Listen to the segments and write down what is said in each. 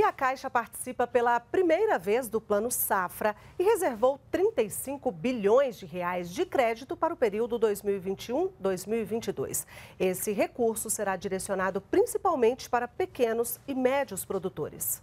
E a Caixa participa pela primeira vez do Plano Safra e reservou 35 bilhões de reais de crédito para o período 2021-2022. Esse recurso será direcionado principalmente para pequenos e médios produtores.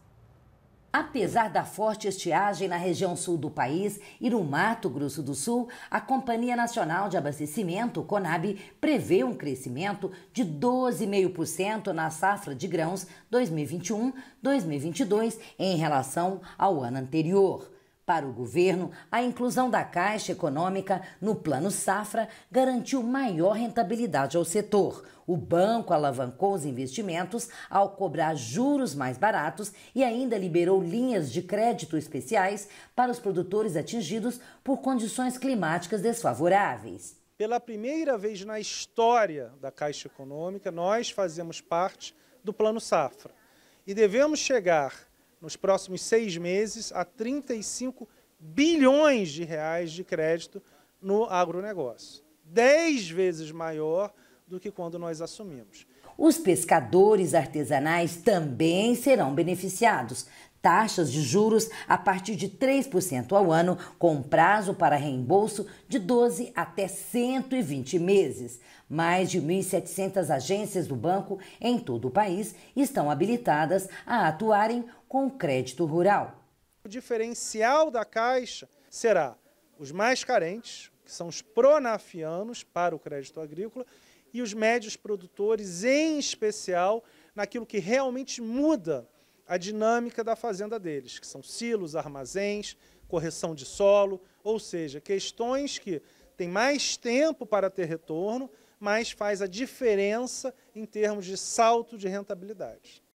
Apesar da forte estiagem na região sul do país e no Mato Grosso do Sul, a Companhia Nacional de Abastecimento, CONAB, prevê um crescimento de 12,5% na safra de grãos 2021-2022 em relação ao ano anterior. Para o governo, a inclusão da Caixa Econômica no Plano Safra garantiu maior rentabilidade ao setor. O banco alavancou os investimentos ao cobrar juros mais baratos e ainda liberou linhas de crédito especiais para os produtores atingidos por condições climáticas desfavoráveis. Pela primeira vez na história da Caixa Econômica, nós fazemos parte do Plano Safra e devemos chegar nos próximos seis meses, a 35 bilhões de reais de crédito no agronegócio. Dez vezes maior do que quando nós assumimos. Os pescadores artesanais também serão beneficiados taxas de juros a partir de 3% ao ano, com prazo para reembolso de 12 até 120 meses. Mais de 1.700 agências do banco em todo o país estão habilitadas a atuarem com crédito rural. O diferencial da Caixa será os mais carentes, que são os pronafianos para o crédito agrícola, e os médios produtores, em especial naquilo que realmente muda a dinâmica da fazenda deles, que são silos, armazéns, correção de solo, ou seja, questões que têm mais tempo para ter retorno, mas faz a diferença em termos de salto de rentabilidade.